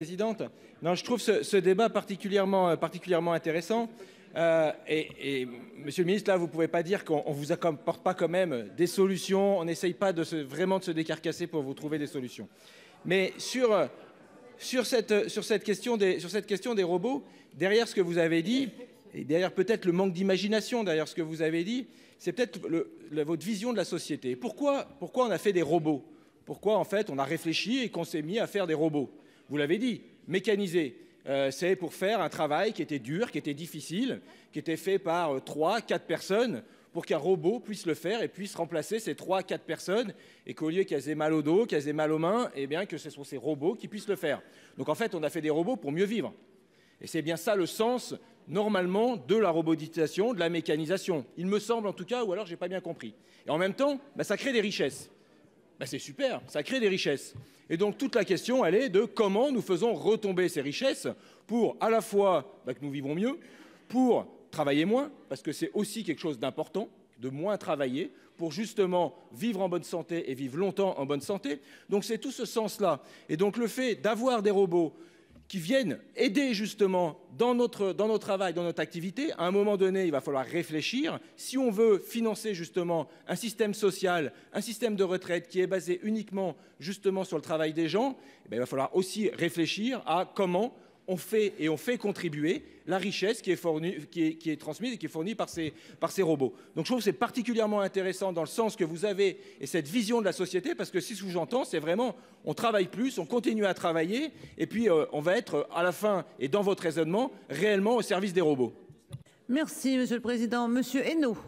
Présidente, non, je trouve ce, débat particulièrement, euh, intéressant. Euh, et, Monsieur le Ministre, là, vous pouvez pas dire qu'on ne vous apporte pas quand même des solutions. On n'essaye pas vraiment de se décarcasser pour vous trouver des solutions. Mais sur cette question des sur cette question des robots, derrière ce que vous avez dit et derrière peut-être le manque d'imagination, derrière ce que vous avez dit, c'est peut-être votre vision de la société. Pourquoi pourquoi on a fait des robots Pourquoi en fait on a réfléchi et qu'on s'est mis à faire des robots vous l'avez dit, mécaniser, euh, c'est pour faire un travail qui était dur, qui était difficile, qui était fait par euh, trois, quatre personnes, pour qu'un robot puisse le faire et puisse remplacer ces trois, quatre personnes, et qu'au lieu qu'elles aient mal au dos, qu'elles aient mal aux mains, eh bien que ce sont ces robots qui puissent le faire. Donc en fait, on a fait des robots pour mieux vivre. Et c'est bien ça le sens, normalement, de la robotisation, de la mécanisation. Il me semble en tout cas, ou alors je n'ai pas bien compris. Et en même temps, bah, ça crée des richesses. Bah, c'est super, ça crée des richesses. Et donc toute la question, elle est de comment nous faisons retomber ces richesses pour à la fois bah, que nous vivons mieux, pour travailler moins, parce que c'est aussi quelque chose d'important, de moins travailler, pour justement vivre en bonne santé et vivre longtemps en bonne santé. Donc c'est tout ce sens-là. Et donc le fait d'avoir des robots qui viennent aider justement dans notre, dans notre travail, dans notre activité. À un moment donné, il va falloir réfléchir. Si on veut financer justement un système social, un système de retraite qui est basé uniquement justement sur le travail des gens, eh ben, il va falloir aussi réfléchir à comment on fait et on fait contribuer la richesse qui est, transmise et qui est fournie par ces, robots. Donc je trouve que c'est particulièrement intéressant dans le sens que vous avez et cette vision de la société, parce que si ce que j'entends, c'est vraiment on travaille plus, on continue à travailler, et puis euh, on va être euh, à la fin et dans votre raisonnement réellement au service des robots. Merci, Monsieur le Président. Monsieur Hainaut.